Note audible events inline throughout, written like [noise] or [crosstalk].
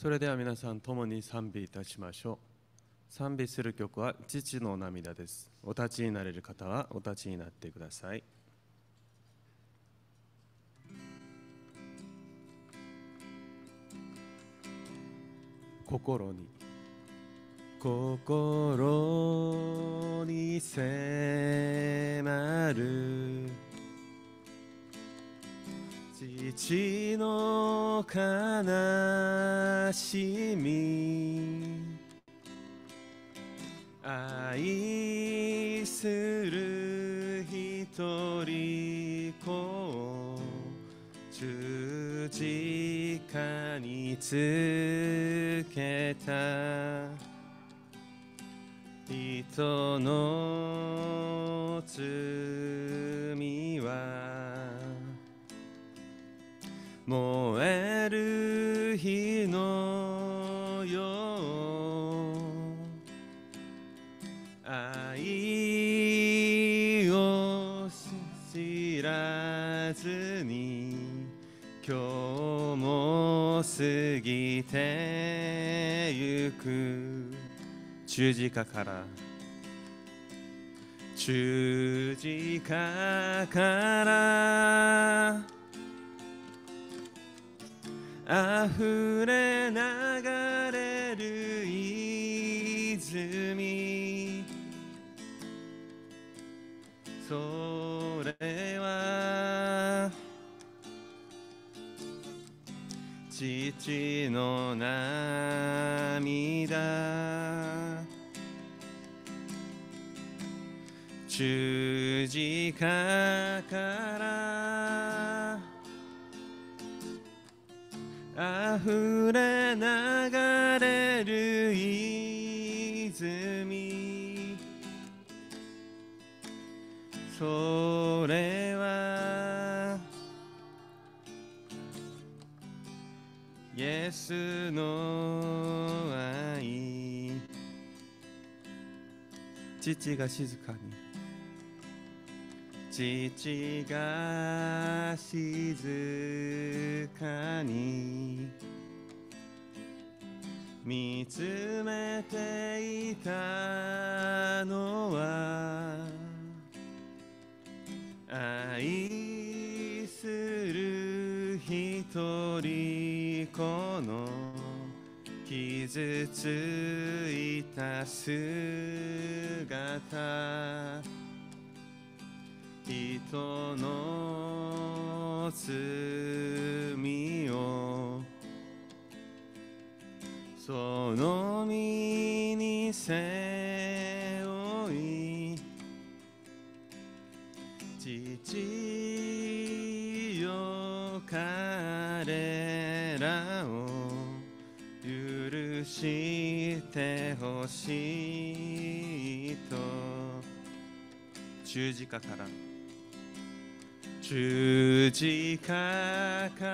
それでは皆さん共に賛美いたしましょう賛美する曲は父の涙ですお立ちになれる方はお立ちになってください心に心に迫る父の悲しみ愛する一人子を十字架につけた人の罪燃える火のよう愛を知らずに今日も過ぎてゆく十字架から十字架から溢れ流れる泉それは父の涙十字架から溢れ流れる泉それはイエスの愛父が静かに父が静かに見つめていたのは愛する一人子の傷ついた姿人の罪をその身に背負い父よ彼らを許してほしいと十字架から十字架か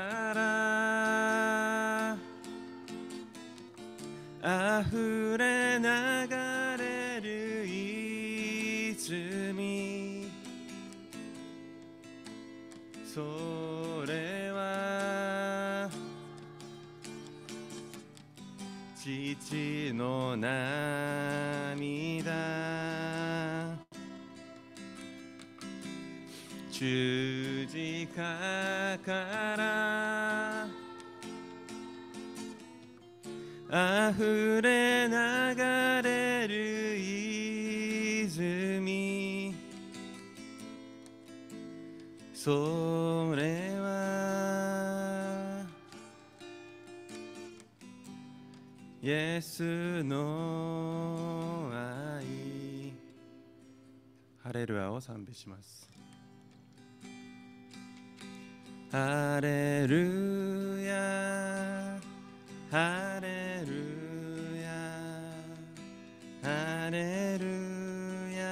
ら溢れ流れる泉それは父の涙十字架から溢れ流れる泉それはイエスの愛ハレルヤを賛美しますハレルヤハレルヤハレルヤ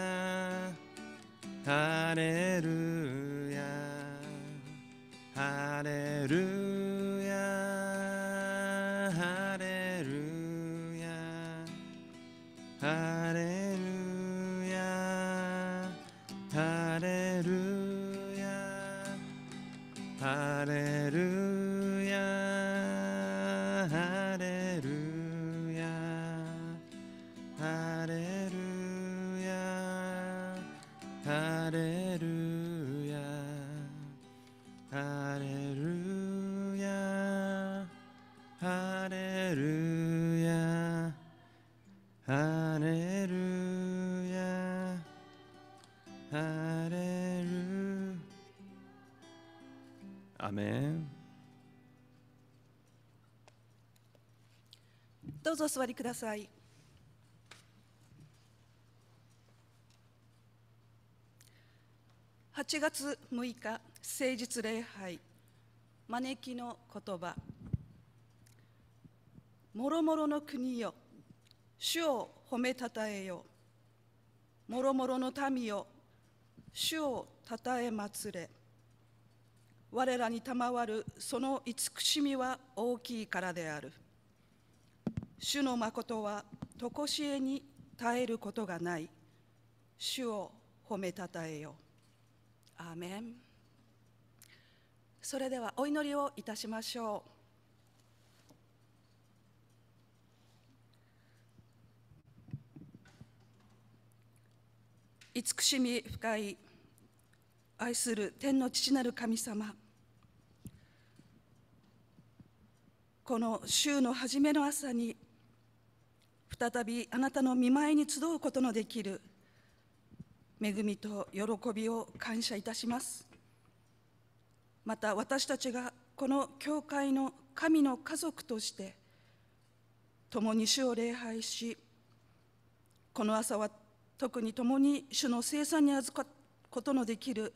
ハレルヤハレルヤぞお座りください8月6日誠実礼拝招きの言葉もろもろの国よ主を褒めたたえよもろもろの民よ主をたたえまつれ我らに賜るその慈しみは大きいからである主の誠は常しえに耐えることがない主を褒めたたえよアーメンそれではお祈りをいたしましょう慈しみ深い愛する天の父なる神様この週の初めの朝に再びあなたの見舞いに集うことのできる恵みと喜びを感謝いたしますまた私たちがこの教会の神の家族として共に主を礼拝しこの朝は特に共に主の生産に預かることのできる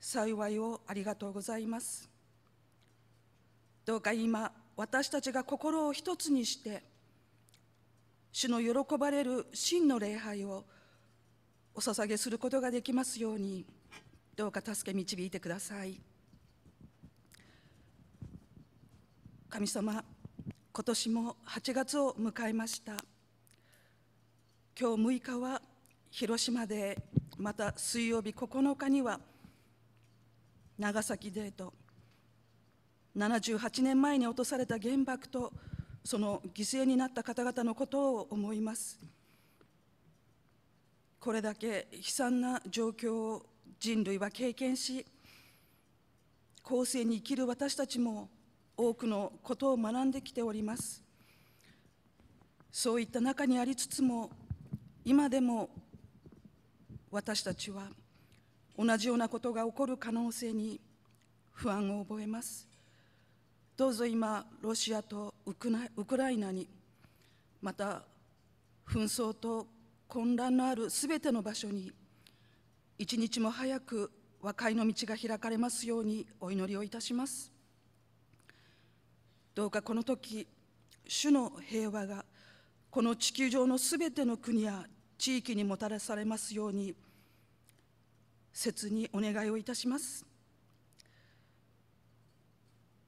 幸いをありがとうございますどうか今私たちが心を一つにして主の喜ばれる真の礼拝をお捧げすることができますようにどうか助け導いてください神様今年も8月を迎えました今日6日は広島でまた水曜日9日には長崎デート78年前に落とされた原爆とその犠牲になった方々のことを思います。これだけ悲惨な状況を人類は経験し、後世に生きる私たちも多くのことを学んできております。そういった中にありつつも、今でも私たちは同じようなことが起こる可能性に不安を覚えます。どうぞ今ロシアとウクライナにまた紛争と混乱のあるすべての場所に一日も早く和解の道が開かれますようにお祈りをいたしますどうかこの時主の平和がこの地球上のすべての国や地域にもたらされますように切にお願いをいたします。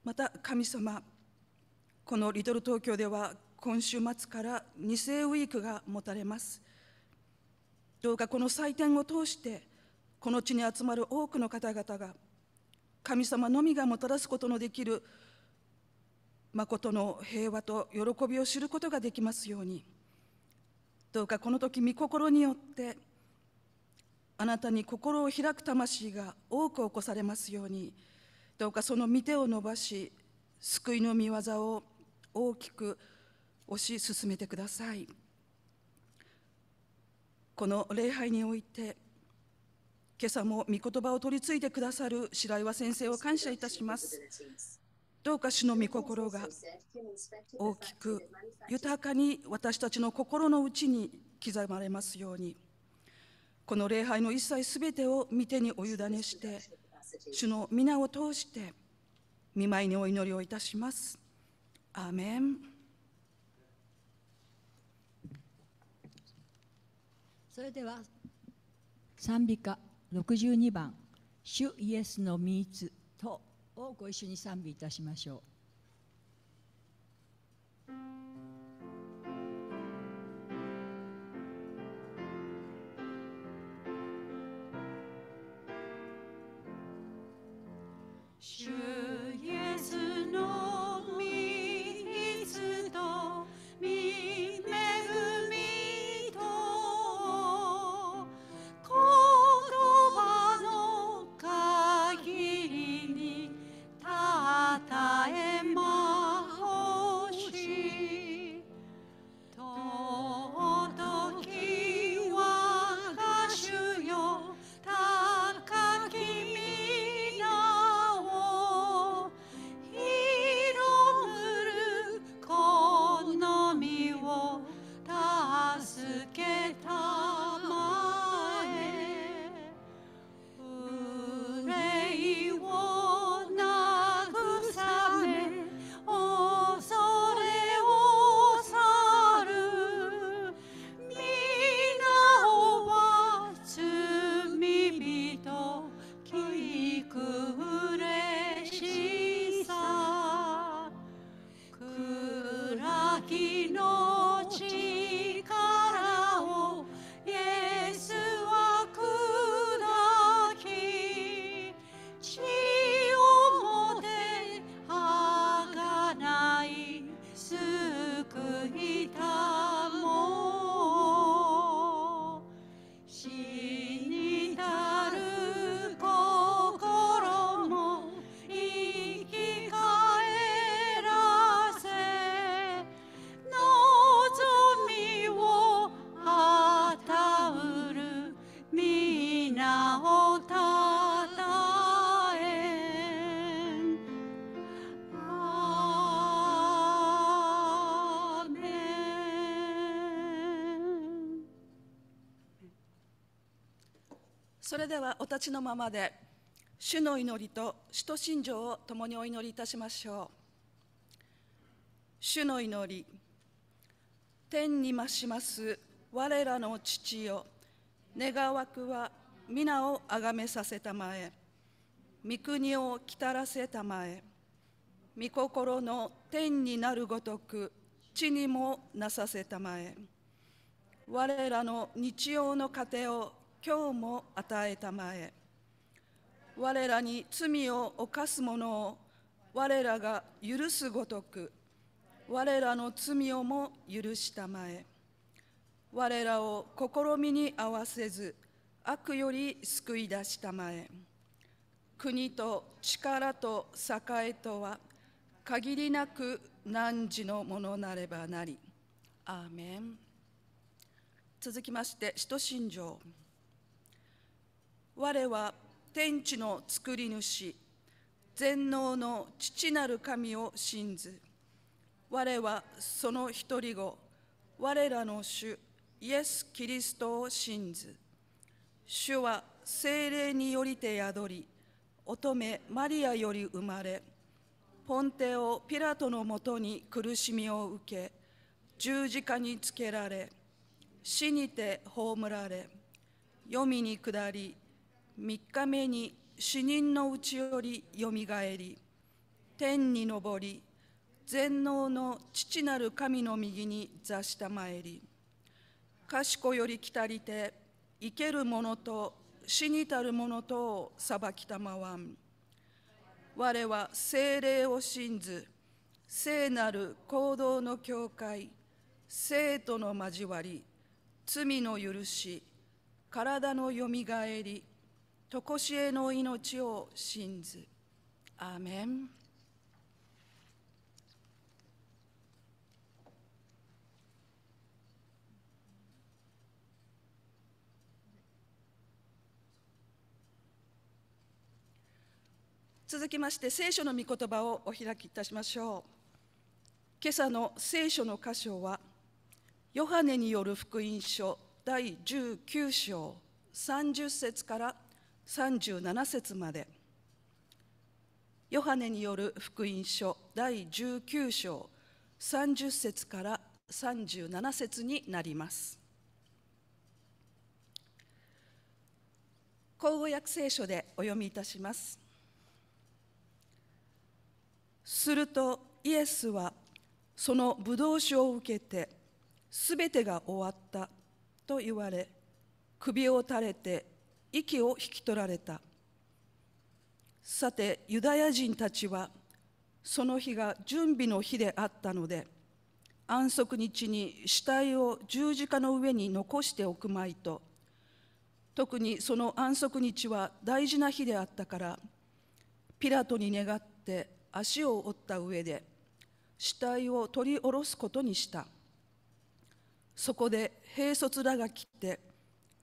また神様このリトル東京では今週末から2世ウィークが持たれますどうかこの祭典を通してこの地に集まる多くの方々が神様のみがもたらすことのできる誠の平和と喜びを知ることができますようにどうかこの時御心によってあなたに心を開く魂が多く起こされますように。どうかその御手を伸ばし救いの御業を大きく推し進めてくださいこの礼拝において今朝も御言葉を取り継いでくださる白岩先生を感謝いたしますどうか主の御心が大きく豊かに私たちの心の内に刻まれますようにこの礼拝の一切すべてを御手にお委ねして主の皆を通して見舞いにお祈りをいたします。アーメンそれでは賛美歌62番「主イエスのミーツ」とをご一緒に賛美いたしましょう。それではお立ちのままで主の祈りと使徒信条を共にお祈りいたしましょう主の祈り天にまします我らの父よ願わくは皆をあがめさせたまえ御国をきたらせたまえ御心の天になるごとく地にもなさせたまえ我らの日曜の糧を今日も与えたまえ我らに罪を犯す者を我らが許すごとく我らの罪をも許したまえ我らを試みに合わせず悪より救い出したまえ国と力と栄とは限りなく汝のものなればなりアーメン続きまして使徒信条我は天地の造り主全能の父なる神を信ず我はその一人子我らの主イエス・キリストを信ず主は精霊によりて宿り乙女マリアより生まれポンテをピラトのもとに苦しみを受け十字架につけられ死にて葬られ黄泉に下り3日目に死人のうちよりよみがえり天に昇り全能の父なる神の右に座したまえり賢より来たりて生けるものと死にたるものとを裁きたまわん我は精霊を信ず聖なる行動の境界生徒の交わり罪の許し体のよみがえりとこしえの命を信ずアーメン続きまして聖書の御言葉をお開きいたしましょう今朝の聖書の箇所はヨハネによる福音書第19章30節から37節までヨハネによる福音書第19章30節から37節になります口語訳聖書でお読みいたしますするとイエスはそのブドウ酒を受けてすべてが終わったと言われ首を垂れて息を引き取られたさてユダヤ人たちはその日が準備の日であったので安息日に死体を十字架の上に残しておくまいと特にその安息日は大事な日であったからピラトに願って足を折った上で死体を取り下ろすことにしたそこで兵卒らが来て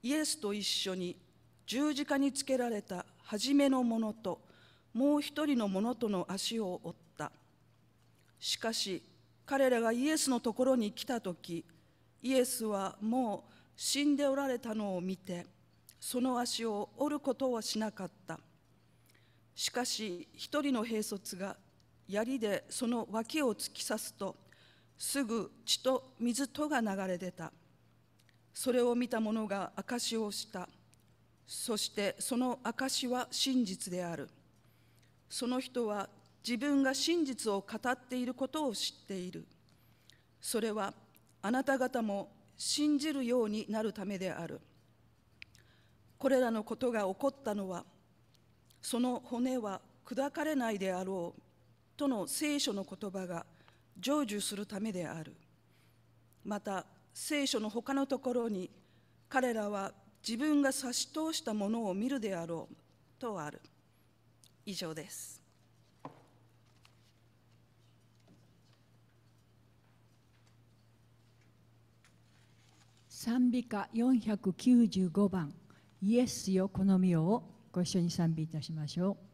イエスと一緒に十字架につけられた初めの者ともう一人の者との足を折ったしかし彼らがイエスのところに来た時イエスはもう死んでおられたのを見てその足を折ることはしなかったしかし一人の兵卒が槍でその脇を突き刺すとすぐ血と水とが流れ出たそれを見た者が証しをしたそしてその証しは真実であるその人は自分が真実を語っていることを知っているそれはあなた方も信じるようになるためであるこれらのことが起こったのはその骨は砕かれないであろうとの聖書の言葉が成就するためであるまた聖書の他のところに彼らは自分が差し通したものを見るであろうとある以上です賛美歌495番「イエスよこのみを」をご一緒に賛美いたしましょう。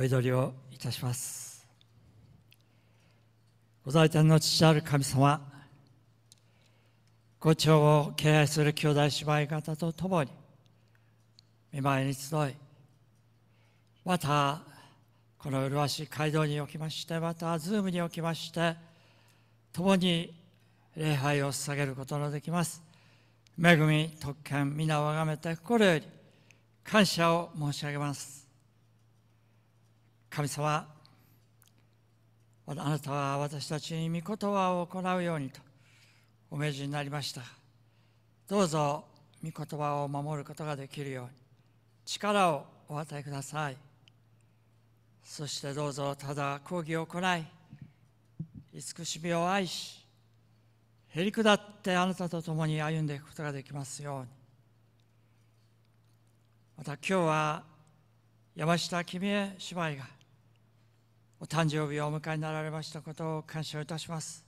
お祈りをいたしますご在天の父ある神様ご長を敬愛する兄弟姉妹方と共に見舞いに集いまたこの麗しい街道におきましてまたズームにおきまして共に礼拝を捧げることのできます恵み特権皆をあがめて心より感謝を申し上げます神様あなたは私たちに御言葉を行うようにとお命じになりましたどうぞ御言葉を守ることができるように力をお与えくださいそしてどうぞただ講義を行い慈しみを愛しへりくだってあなたと共に歩んでいくことができますようにまた今日は山下君へ姉妹がお誕生日をお迎えになられましたことを感謝いたします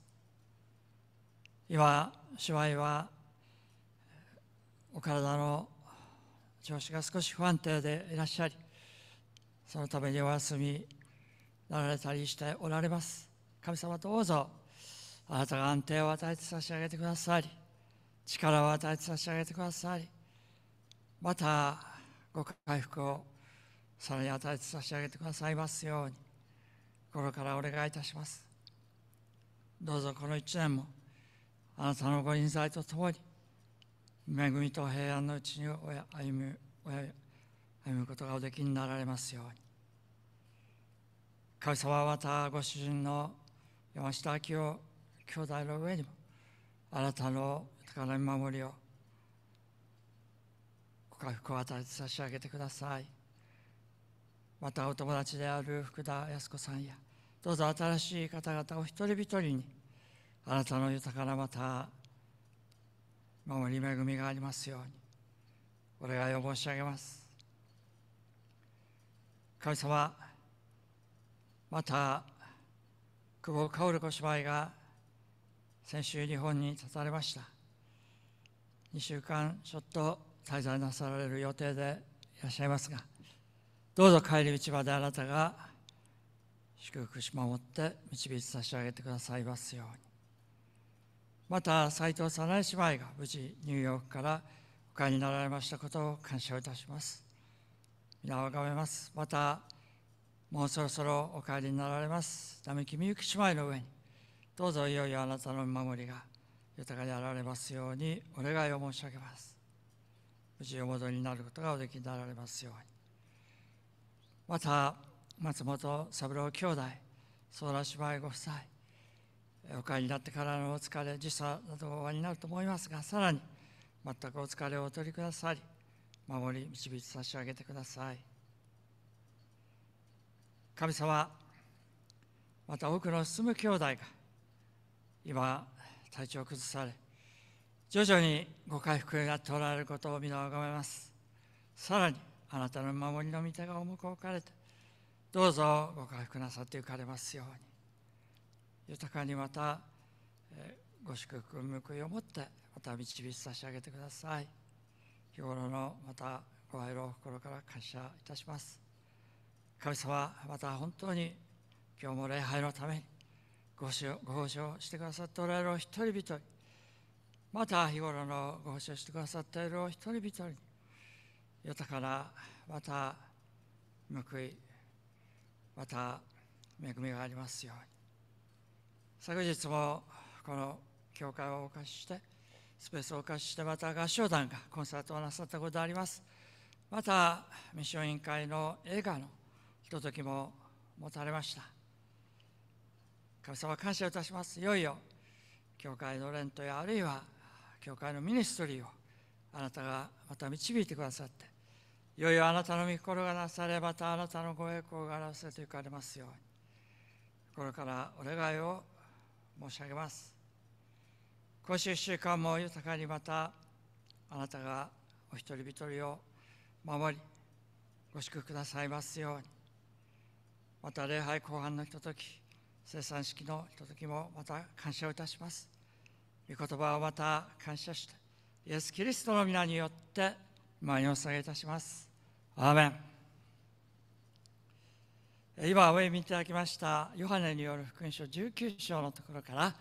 今姉妹はお体の調子が少し不安定でいらっしゃりそのためにお休みなられたりしておられます神様どうぞあなたが安定を与えて差し上げてくださり力を与えて差し上げてくださりまたご回復をさらに与えて差し上げてくださいますように心からお願いいたしますどうぞこの1年もあなたのご臨在とともに恵みと平安のうちに歩む歩むことがおできになられますように神様はまたご主人の山下明夫兄弟の上にもあなたの宝見守りをご回復を与えて差し上げてください。またお友達である福田康子さんやどうぞ新しい方々お一人一人にあなたの豊かなまた守り恵みがありますようにお願いを申し上げます神様また久保薫子姉妹が先週日本に立たれました2週間ちょっと滞在なさられる予定でいらっしゃいますがどうぞ帰り道まであなたが祝福し守って導き差し上げてくださいますようにまた斎藤早苗姉妹が無事ニューヨークからお帰りになられましたことを感謝いたします皆をがめますまたもうそろそろお帰りになられます並木みゆき姉妹の上にどうぞいよいよあなたの見守りが豊かにあられますようにお願いを申し上げます無事お戻りになることがおできになられますようにまた松本三郎兄弟ソーラ姉妹ご夫妻お帰りになってからのお疲れ時差などおありになると思いますがさらに全くお疲れをお取りくださり守り導き差し上げてください神様また多くの進む兄弟が今体調を崩され徐々にご回復になっておられることを皆をがめますさらにあなたの守りの御手が重く置かれてどうぞご回復なさっていかれますように豊かにまたご祝福報いを持ってまた導き差し上げてください日頃のまたご愛を心から感謝いたします神様また本当に今日も礼拝のためにご奉仕をしてくださっておられる一人一人また日頃のご奉仕をしてくださっている一人一人豊かなまた報いまた恵みがありますように昨日もこの教会をお貸ししてスペースをお貸ししてまた合唱団がコンサートをなさったことありますまたミッション委員会の映画のひとときも持たれました神様感謝いたしますいよいよ教会のレントやあるいは教会のミニストリーをあなたがまた導いてくださっていよいよあなたの御心がなされまたあなたのご栄光が表せていかれますように心からお願いを申し上げます今週1週間も豊かにまたあなたがお一人一人を守りご祝福くださいますようにまた礼拝後半のひととき生産式のひとときもまた感謝をいたします御言葉をまた感謝してイエス・キリストの皆によって前にお捧げいたしますアーメン今お読みいただきましたヨハネによる福音書19章のところから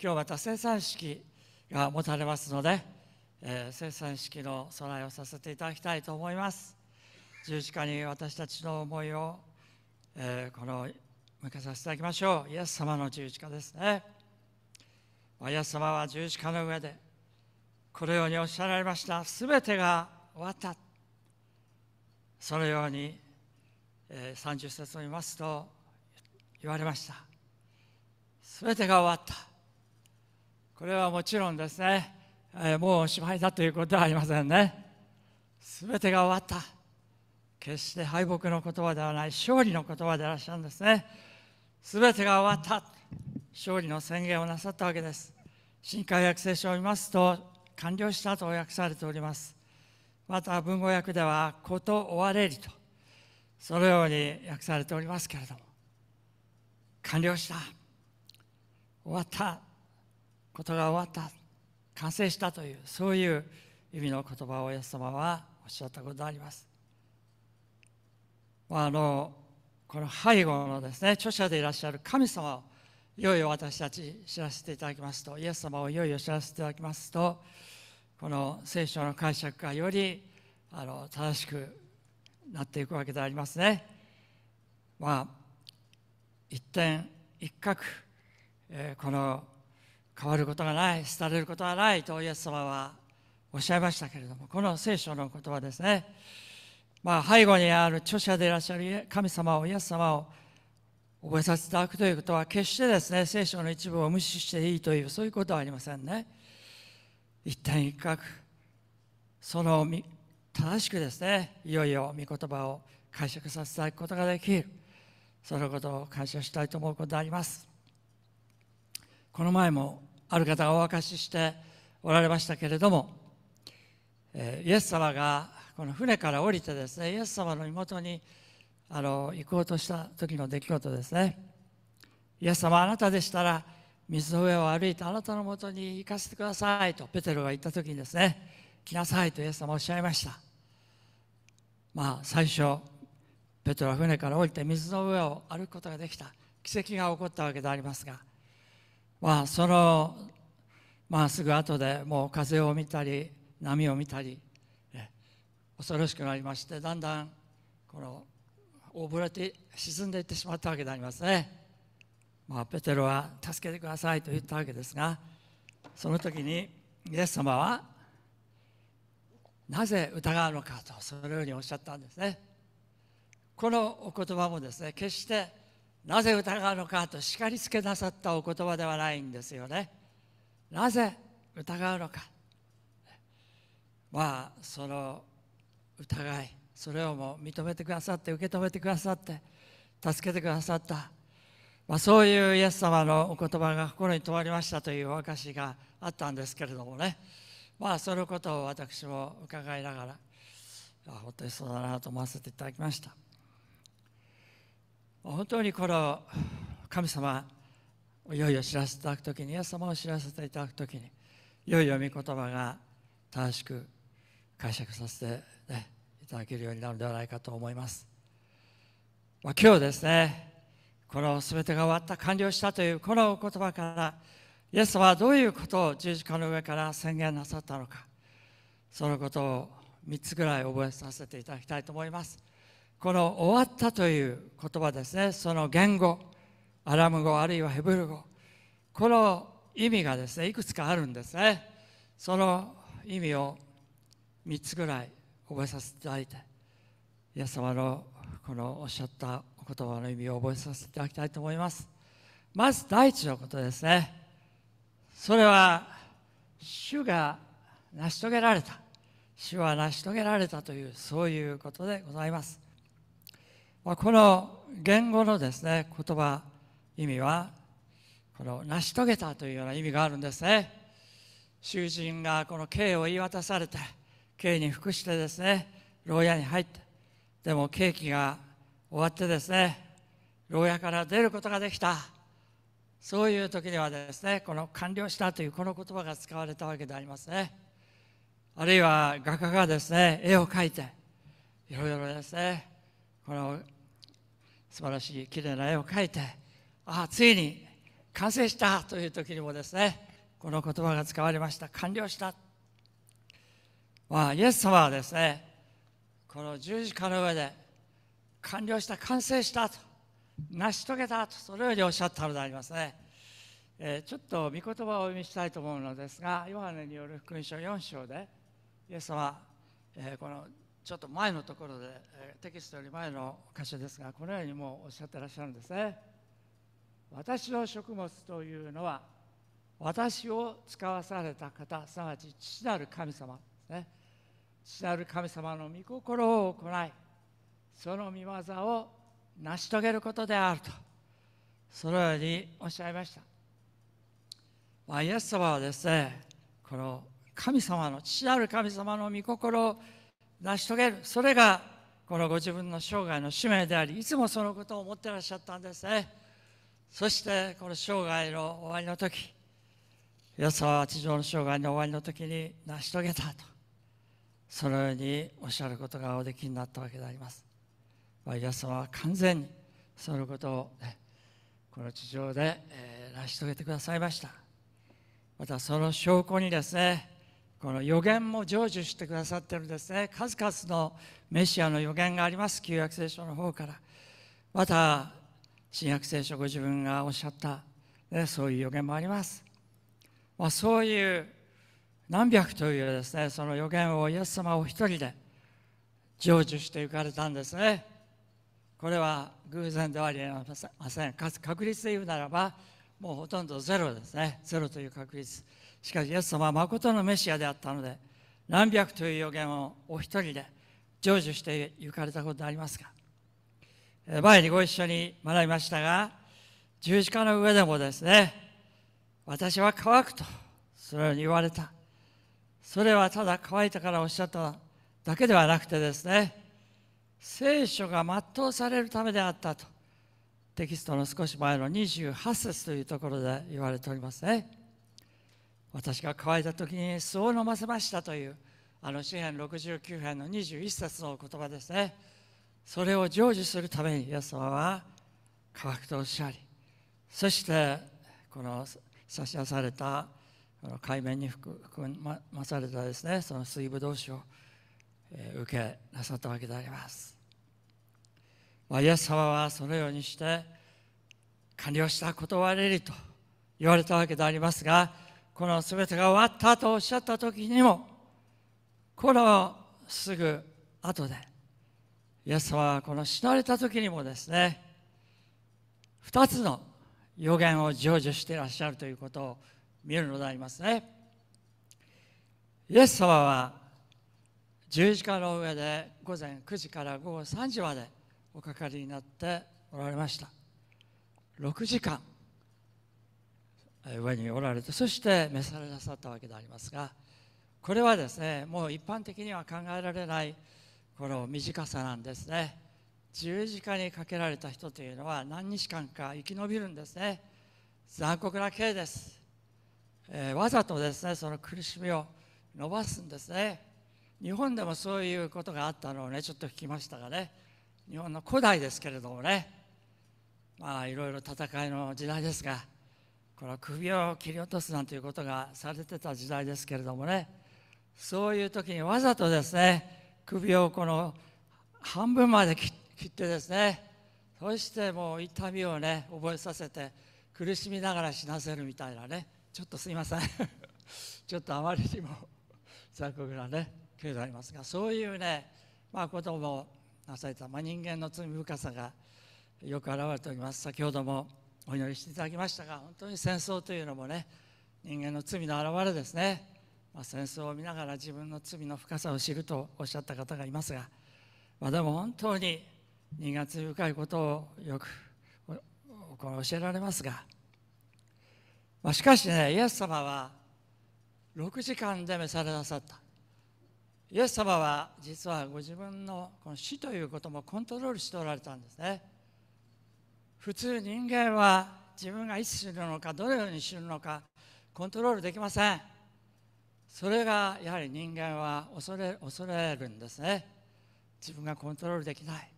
今日また生産式が持たれますので、えー、生産式の備えをさせていただきたいと思います十字架に私たちの思いを、えー、この向けさせていただきましょうイエス様の十字架ですねイエス様は十字架の上でこのようにおっしゃられましたすべてが終わったそのように、えー、30節を見ますと言われましたすべてが終わったこれはもちろんですね、えー、もうおしまいだということはありませんねすべてが終わった決して敗北の言葉ではない勝利の言葉でいらっしゃるんですねすべてが終わった勝利の宣言をなさったわけです新海約聖書を見ますと完了したと訳されておりますまた文語訳では「こと終われり」とそのように訳されておりますけれども完了した終わったことが終わった完成したというそういう意味の言葉をイエス様はおっしゃったことであります。あのこの背後のですね著者でいらっしゃる神様をいよいよ私たち知らせていただきますとイエス様をいよいよ知らせていただきますとこの聖書の解釈がよりあの正しくなっていくわけでありますね。まあ一点一角、えー、この変わることがない廃れることがないとイエス様はおっしゃいましたけれどもこの聖書の言葉ですね、まあ、背後にある著者でいらっしゃる神様をイエス様を覚えさせていただくということは決してですね聖書の一部を無視していいというそういうことはありませんね一点一角その正しくですねいよいよ御言葉を解釈させていくことができるそのことを感謝したいと思うことでありますこの前もある方がお明かししておられましたけれども、えイエス様がこの船から降りてですねイエス様の身元にあの行こうとした時の出来事ですねイエス様あなたでしたら水の上を歩いてあなたのもとに行かせてくださいとペテロが言った時にですね来なさいとイエス様おっしゃいましたまあ最初ペテロは船から降りて水の上を歩くことができた奇跡が起こったわけでありますがまあそのまあすぐ後でもう風を見たり波を見たり恐ろしくなりましてだんだんこの溺れて沈んでいってしまったわけでありますね。まあ、ペテロは助けてくださいと言ったわけですがその時にイエス様はなぜ疑うのかとそのようにおっしゃったんですねこのお言葉もですね決してなぜ疑うのかと叱りつけなさったお言葉ではないんですよねなぜ疑うのかまあその疑いそれをも認めてくださって受け止めてくださって助けてくださったまあ、そういうイエス様のお言葉が心に留まりましたというお証があったんですけれどもね、まあ、そのことを私も伺いながら本当にそうだなと思わせていただきました本当にこの神様いよいよ知らせていただく時にイエス様を知らせていただく時にいよいよ御言葉が正しく解釈させて、ね、いただけるようになるのではないかと思います、まあ、今日ですねこの全てが終わった完了したというこのお言葉からイエスはどういうことを十字架の上から宣言なさったのかそのことを3つぐらい覚えさせていただきたいと思いますこの「終わった」という言葉ですねその言語アラム語あるいはヘブル語この意味がですねいくつかあるんですねその意味を3つぐらい覚えさせていただいてイエス様のこのおっしゃった言葉の意味を覚えさせていただきたいと思いますまず第一のことですねそれは主が成し遂げられた主は成し遂げられたというそういうことでございます、まこの言語のですね言葉意味はこの成し遂げたというような意味があるんですね囚人がこの刑を言い渡されて刑に服してですね牢屋に入ってでも刑期が終わってですね牢屋から出ることができたそういう時にはですねこの完了したというこの言葉が使われたわけでありますねあるいは画家がですね絵を描いていろいろですねこの素晴らしい綺麗な絵を描いてああついに完成したという時にもですねこの言葉が使われました完了したまあイエス様はですねこの十字架の上で完了した完成したと成し遂げたとそのようにおっしゃったのでありますね、えー、ちょっと御言葉をお読みしたいと思うのですがヨハネによる福音書4章でイエス様、えー、このちょっと前のところで、えー、テキストより前の箇所ですがこのようにもうおっしゃってらっしゃるんですね私の食物というのは私を使わされた方すなわち父なる神様ですね父なる神様の御心を行いその御業を成し遂げることであるとそのようにおっしゃいました、まあ、イエス様はですねこの神様の父なる神様の御心を成し遂げるそれがこのご自分の生涯の使命でありいつもそのことを思ってらっしゃったんですねそしてこの生涯の終わりの時イエス様は地上の生涯の終わりの時に成し遂げたとそのようにおっしゃることがおできになったわけでありますイエス様は完全にそのことを、ね、この地上で、えー、成し遂げてくださいましたまたその証拠にですねこの予言も成就してくださってるんですね数々のメシアの予言があります旧約聖書の方からまた新約聖書ご自分がおっしゃった、ね、そういう予言もあります、まあ、そういう何百というですねその予言をイエス様お一人で成就していかれたんですねこれは偶然ではありませんかつ確率で言うならばもうほとんどゼロですねゼロという確率しかしイエス様はとのメシアであったので何百という予言をお一人で成就して行かれたことでありますか前にご一緒に学びましたが十字架の上でもですね私は乾くとそのように言われたそれはただ乾いたからおっしゃっただけではなくてですね聖書が全うされるためであったとテキストの少し前の28節というところで言われておりますね私が乾いた時に酢を飲ませましたというあの詩編69編の21節の言葉ですねそれを成就するためにイエス様は乾くとおっしゃりそしてこの差し出されたこの海面に含まされたですねその水分同士を受けなさったわけでありますまあ、イエス様はそのようにして完了した断れると言われたわけでありますがこの全てが終わったとおっしゃった時にもこのすぐ後でイエス様はこの死なれた時にもですね2つの予言を成就していらっしゃるということを見るのでありますねイエス様は十字架の上で午前9時から午後3時までおかかりになっておられました6時間上におられてそして召されなさったわけでありますがこれはですねもう一般的には考えられないこの短さなんですね十字架にかけられた人というのは何日間か生き延びるんですね残酷な刑です、えー、わざとですねその苦しみを伸ばすんですね日本でもそういうことがあったのをねちょっと聞きましたがね日本の古代ですけれどもねまあいろいろ戦いの時代ですがこの首を切り落とすなんていうことがされてた時代ですけれどもねそういう時にわざとですね首をこの半分まで切ってですねそしてもう痛みをね覚えさせて苦しみながら死なせるみたいなねちょっとすいません [laughs] ちょっとあまりにも [laughs] 残酷なね経済ありますがそういうねまあこともなされた、まあ、人間の罪深さがよく表れております先ほどもお祈りしていただきましたが本当に戦争というのもね人間の罪の表れですね、まあ、戦争を見ながら自分の罪の深さを知るとおっしゃった方がいますが、まあ、でも本当に人間罪深いことをよく教えられますが、まあ、しかしねイエス様は6時間で召されなさったイエス様は実はご自分のこの死ということもコントロールしておられたんですね普通人間は自分がいつ死ぬのかどのように死ぬのかコントロールできませんそれがやはり人間は恐れ恐れるんですね自分がコントロールできない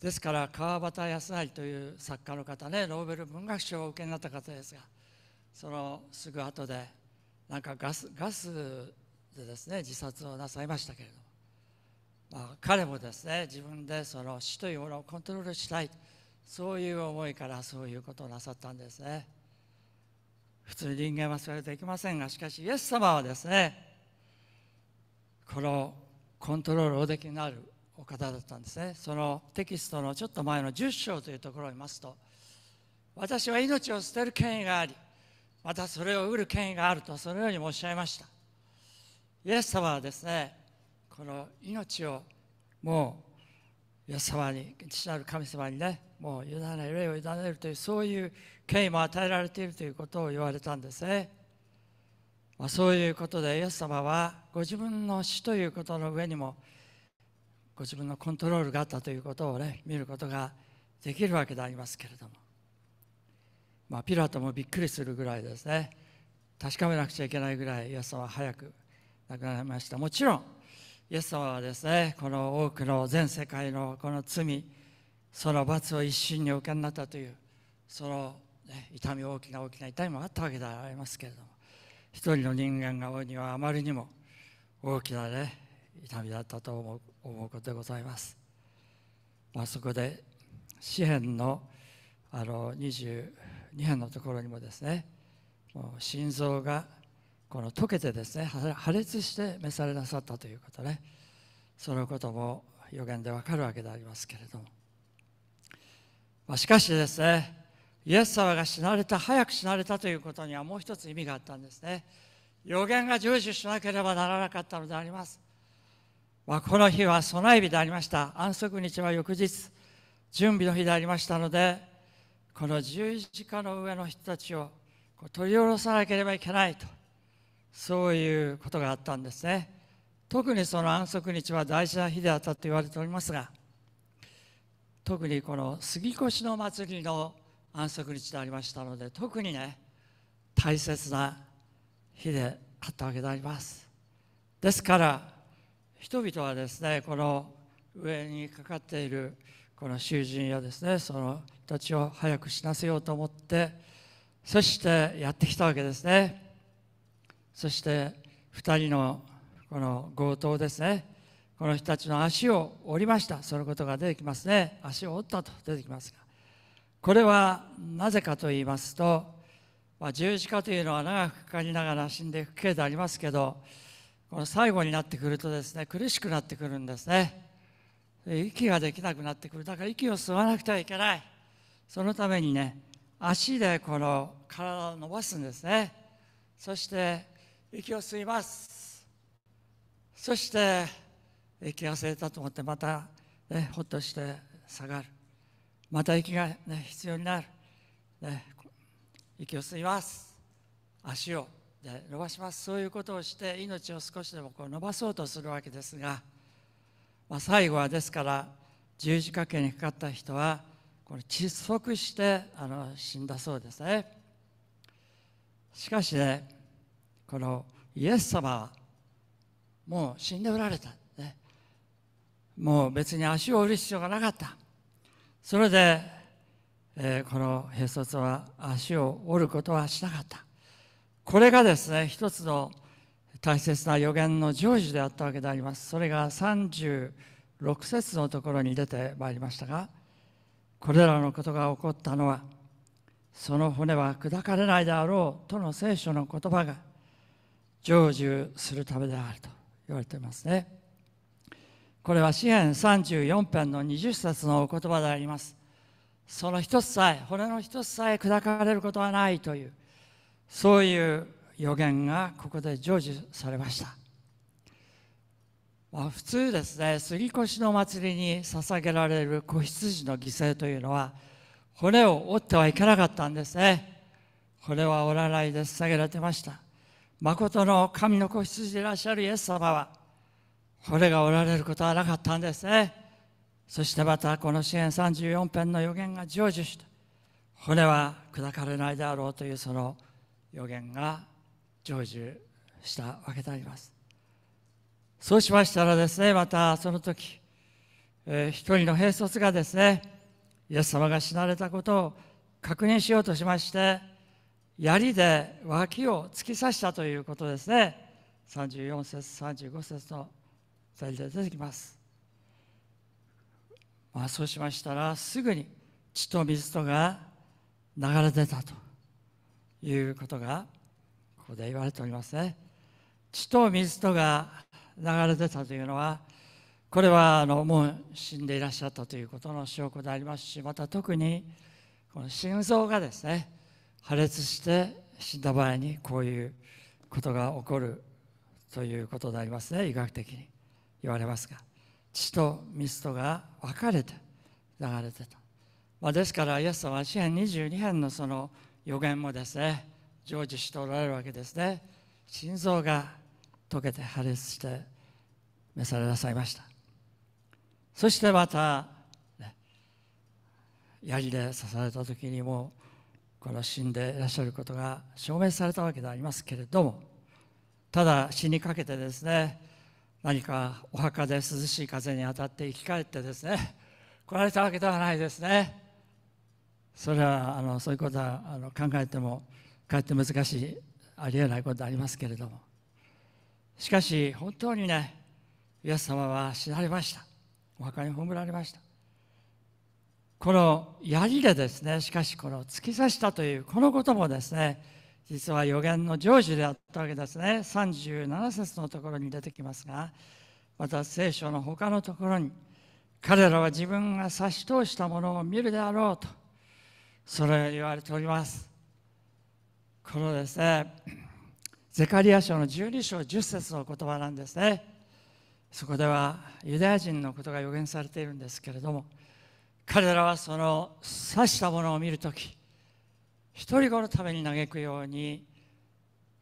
ですから川端康成という作家の方ねノーベル文学賞をお受けになった方ですがそのすぐ後でなんかガスガスでですね自殺をなさいましたけれども、まあ、彼もですね自分でその死というものをコントロールしたいそういう思いからそういうことをなさったんですね普通に人間はそれできませんがしかしイエス様はですねこのコントロールおできになるお方だったんですねそのテキストのちょっと前の10章というところを見ますと私は命を捨てる権威がありまたそれを売る権威があるとそのようにおっしゃいましたイエス様はですねこの命をもうイエス様に父なる神様にねもう委ね霊を委ねるというそういう権威も与えられているということを言われたんですね、まあ、そういうことでイエス様はご自分の死ということの上にもご自分のコントロールがあったということをね見ることができるわけでありますけれども、まあ、ピラトもびっくりするぐらいですね確かめなくちゃいけないぐらいイエス様は早く亡くなりましたもちろんイエス様はですねこの多くの全世界のこの罪その罰を一身にお受けになったというその、ね、痛み大きな大きな痛みもあったわけでありますけれども一人の人間が多いにはあまりにも大きなね痛みだったと思う思うことでございます。まあ、そこで詩篇のあの22編のところにもですねもう心臓がこの溶けてですね破裂して召されなさったということねそのことも予言でわかるわけでありますけれども、まあ、しかしですねイエス様が死なれた早く死なれたということにはもう一つ意味があったんですね予言が成就しなければならなかったのであります、まあ、この日は備え日でありました安息日は翌日準備の日でありましたのでこの十字架の上の人たちを取り下ろさなければいけないとそういうことがあったんですね特にその安息日は大事な日であったと言われておりますが特にこの杉越の祭りの安息日でありましたので特にね大切な日であったわけでありますですから人々はですねこの上にかかっているこの囚人やですねその人たちを早く死なせようと思ってそしてやってきたわけですねそして2人のこの強盗ですねこの人たちの足を折りましたそのことが出てきますね足を折ったと出てきますがこれはなぜかと言いますと、まあ、十字架というのは長くかかりながら死んでいくけでありますけどこの最後になってくるとですね苦しくなってくるんですね息ができなくなってくるだから息を吸わなくてはいけないそのためにね足でこの体を伸ばすんですねそして息を吸いますそして息が吸えたと思ってまた、ね、ほっとして下がるまた息が、ね、必要になる、ね、息を吸います足を、ね、伸ばしますそういうことをして命を少しでもこう伸ばそうとするわけですが、まあ、最後はですから十字架刑にかかった人はこれ窒息してあの死んだそうですねしかしねこのイエス様はもう死んでおられた、ね、もう別に足を折る必要がなかったそれで、えー、この兵卒は足を折ることはしなかったこれがですね一つの大切な予言の成就であったわけでありますそれが36節のところに出てまいりましたがこれらのことが起こったのはその骨は砕かれないであろうとの聖書の言葉が成就するためであると言われていますねこれは詩編34編の20節のお言葉でありますその一つさえ骨の一つさえ砕かれることはないというそういう予言がここで成就されました、まあ、普通ですね杉越の祭りに捧げられる子羊の犠牲というのは骨を折ってはいけなかったんですね骨は折らないで捧げられてました誠の神の子羊でいらっしゃるイエス様は骨が折られることはなかったんですねそしてまたこの支援34編の予言が成就した骨は砕かれないであろうというその予言が成就したわけでありますそうしましたらですねまたその時、えー、一人の兵卒がですねイエス様が死なれたことを確認しようとしまして槍で脇を突き刺したということですね34節35節の材料で出てきます、まあ、そうしましたらすぐに血と水とが流れ出たということがここで言われておりますね血と水とが流れ出たというのはこれはあのもう死んでいらっしゃったということの証拠でありますしまた特にこの心臓がですね破裂して死んだ場合にこういうことが起こるということでありますね医学的に言われますが血とミストが分かれて流れてと、まあ、ですからイエス様は詩援22編のその予言もですね成就しておられるわけですね心臓が溶けて破裂して召されなさいましたそしてまた槍で刺された時にもこの死んでいらっしゃることが証明されたわけでありますけれどもただ死にかけてですね何かお墓で涼しい風に当たって生き返ってですね来られたわけではないですねそれはあのそういうことはあの考えてもかえって難しいありえないことありますけれどもしかし本当にねイエス様は死なれましたお墓に葬られましたこの槍でですねしかしこの突き刺したというこのこともですね実は予言の成就であったわけですね37節のところに出てきますがまた聖書の他のところに彼らは自分が差し通したものを見るであろうとそれが言われておりますこのですねゼカリア書の12章10節の言葉なんですねそこではユダヤ人のことが予言されているんですけれども彼らはその刺したものを見るとき一人子のために嘆くように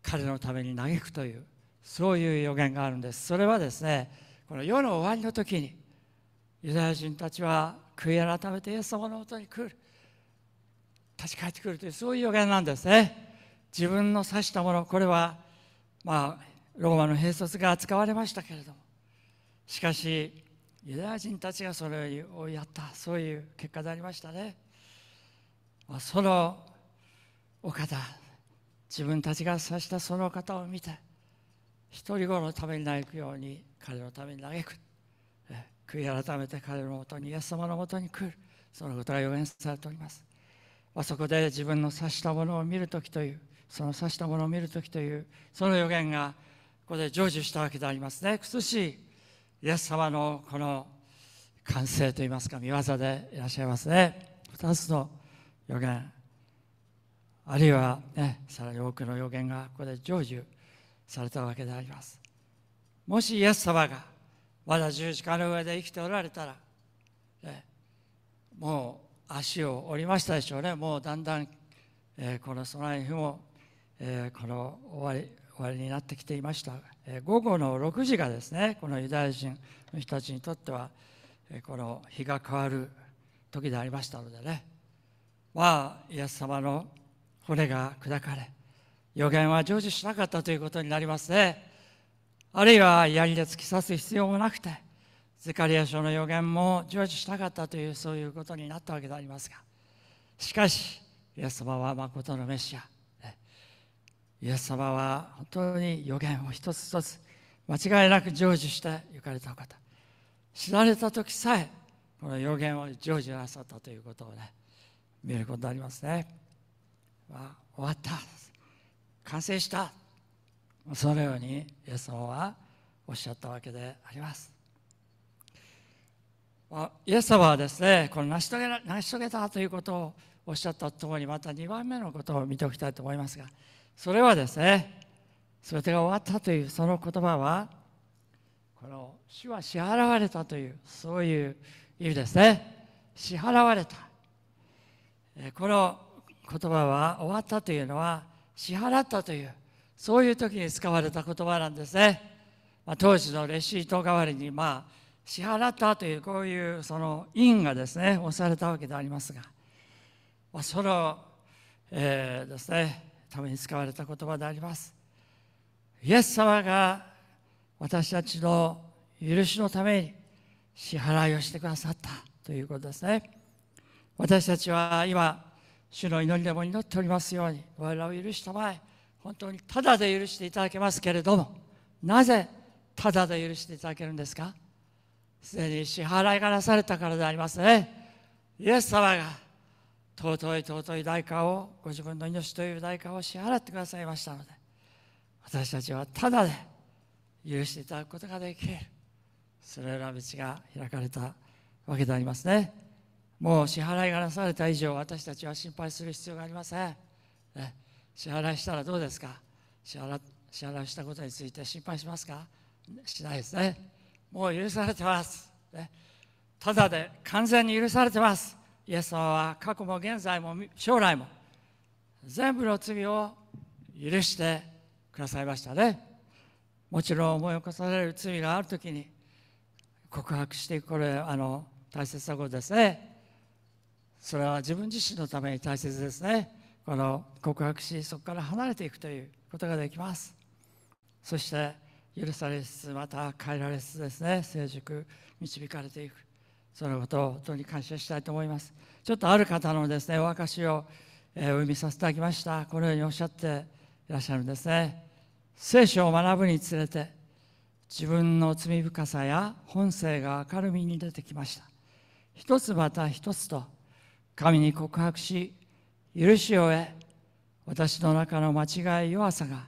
彼のために嘆くというそういう予言があるんですそれはですねこの世の終わりの時にユダヤ人たちは悔い改めてイエス様のもとに来る立ち返ってくるというそういう予言なんですね自分の刺したものこれはまあローマの兵卒が扱われましたけれどもしかしユダヤ人たちがそれをやったそういう結果でありましたね、まあ、そのお方自分たちが刺したその方を見て一人後のために嘆くように彼のために嘆く悔い改めて彼のもとにイエス様のもとに来るそのことが予言されております、まあ、そこで自分の刺したものを見る時というその刺したものを見る時というその予言がここで成就したわけでありますね美しいイエス様のこの完成といいますか見業でいらっしゃいますね2つの予言あるいは、ね、さらに多くの予言がここで成就されたわけでありますもしイエス様がまだ十字架の上で生きておられたら、ね、もう足を折りましたでしょうねもうだんだん、えー、この備え日も、えー、この終わり終わりになってきていました、え午後の6時がですねこのユダヤ人の人たちにとっては、えこの日が変わる時でありましたのでねまあイエス様の骨が砕かれ予言は成就しなかったということになりますねあるいは槍で突き刺す必要もなくてゼカリア書の予言も成就しなかったというそういうことになったわけでありますがしかしイエス様はまことのメシアイエス様は本当に予言を一つ一つ間違いなく成就して行かれた方知られた時さえこの予言を成就なさったということをね見ることになりますね。は終わった完成したそのようにイエス様はおっしゃったわけであります。イエス様はですねこの成し遂げ成し遂げたということをおっしゃったところにまた2番目のことを見ておきたいと思いますがそれはですね全てが終わったというその言葉はこの主は支払われたというそういう意味ですね支払われたこの言葉は終わったというのは支払ったというそういう時に使われた言葉なんですね、まあ、当時のレシート代わりにまあ支払ったというこういうその印がですね押されたわけでありますが、まあ、その、えー、ですねために使われた言葉でありますイエス様が私たちの許しのために支払いをしてくださったということですね私たちは今主の祈りでも祈っておりますように我らを許したまえ本当にただで許していただけますけれどもなぜただで許していただけるんですかすでに支払いがなされたからでありますねイエス様が尊い尊い代価をご自分の命という代価を支払ってくださいましたので私たちはただで許していただくことができるそれら道が開かれたわけでありますねもう支払いがなされた以上私たちは心配する必要がありません、ね、支払いしたらどうですか支払支払いしたことについて心配しますかしないですねもう許されてます、ね、ただで完全に許されてますイエス様は過去も現在も将来も全部の罪を許してくださいましたねもちろん思い起こされる罪がある時に告白していくこれあの大切なことですねそれは自分自身のために大切ですねこの告白しそこから離れていくということができますそして許されつつまた変えられつつですね成熟導かれていくそのことを本当に感謝したいと思いますちょっとある方のですねお証を、えお読みさせていただきましたこのようにおっしゃっていらっしゃるんですね聖書を学ぶにつれて自分の罪深さや本性が明るみに出てきました一つまた一つと神に告白し許しを得私の中の間違い弱さが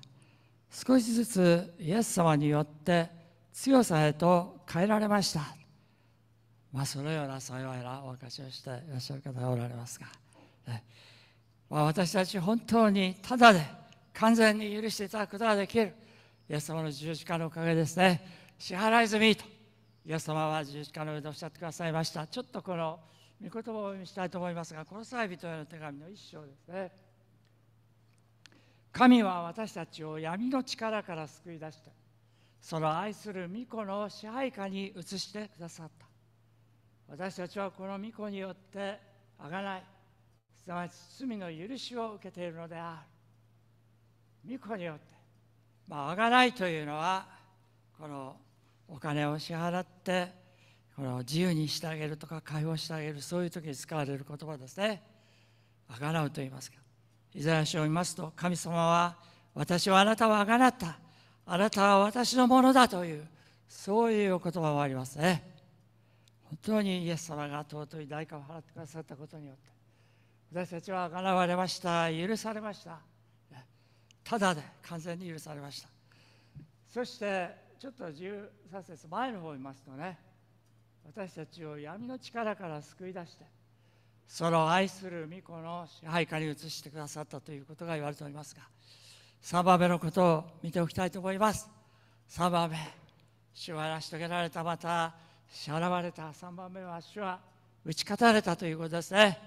少しずつイエス様によって強さへと変えられましたまあ、そのような幸いなお分しをしていらっしゃる方がおられますが、ねまあ、私たち本当にただで完全に許していただくことができるイエス様の十字架のおかげですね支払い済みとイエス様は十字架の上でおっしゃってくださいましたちょっとこの御言葉をお読みしたいと思いますがこの際人への手紙の一章ですね神は私たちを闇の力から救い出してその愛する御子の支配下に移してくださった私たちはこの御子によってあがないすなわち罪の許しを受けているのである御子によってまあがないというのはこのお金を支払ってこの自由にしてあげるとか解放してあげるそういう時に使われる言葉ですねあがなうと言いますかイザヤ書を見ますと神様は私はあなたをあがなったあなたは私のものだというそういうお言葉もありますね本当にイエス様が尊い代価を払ってくださったことによって私たちはわれました許されましたただで完全に許されましたそしてちょっと13節前の方を見ますとね私たちを闇の力から救い出してその愛する御子の支配下に移してくださったということが言われておりますが3番目のことを見ておきたいと思います3番目主は成し遂げられたまた支払われた3番目は主は打ち勝たれたということですね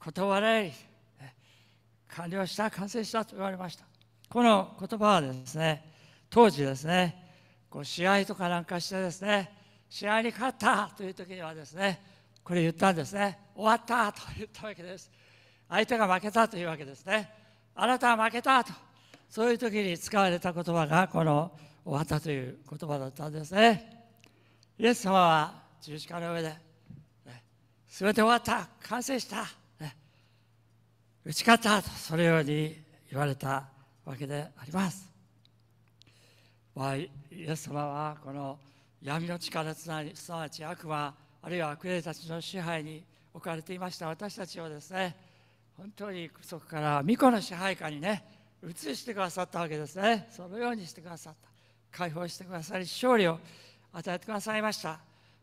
断れ完了した完成したと言われましたこの言葉はですね当時ですねこう試合とかなんかしてですね試合に勝ったという時にはですねこれ言ったんですね終わったと言ったわけです相手が負けたというわけですねあなたは負けたとそういう時に使われた言葉がこの終わったという言葉だったんですねイエス様は十字架の上で、ね、全て終わった、完成した、ね、打ち勝ったと、そのように言われたわけであります。まあ、イエス様はこの闇の力つなぎすなわち悪魔あるいは悪霊たちの支配に置かれていました私たちをですね本当にそこから巫女の支配下にね移してくださったわけですねそのようにしてくださった解放してくださり勝利を与えてくださいました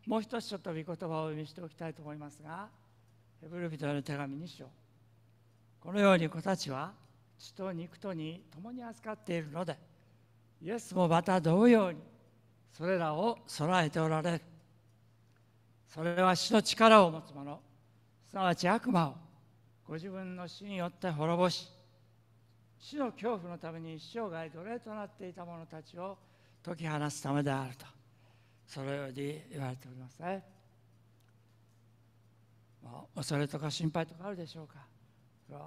もう一つちょっと御言葉を読みしておきたいと思いますがヘブル人への手紙にしようこのように子たちは血と肉とに共に扱っているのでイエスもまた同様にそれらを備えておられるそれは死の力を持つ者すなわち悪魔をご自分の死によって滅ぼし死の恐怖のために一生涯奴隷となっていた者たちを解き放つためであるとそのように言われておりますね、まあ、恐れとか心配とかあるでしょうか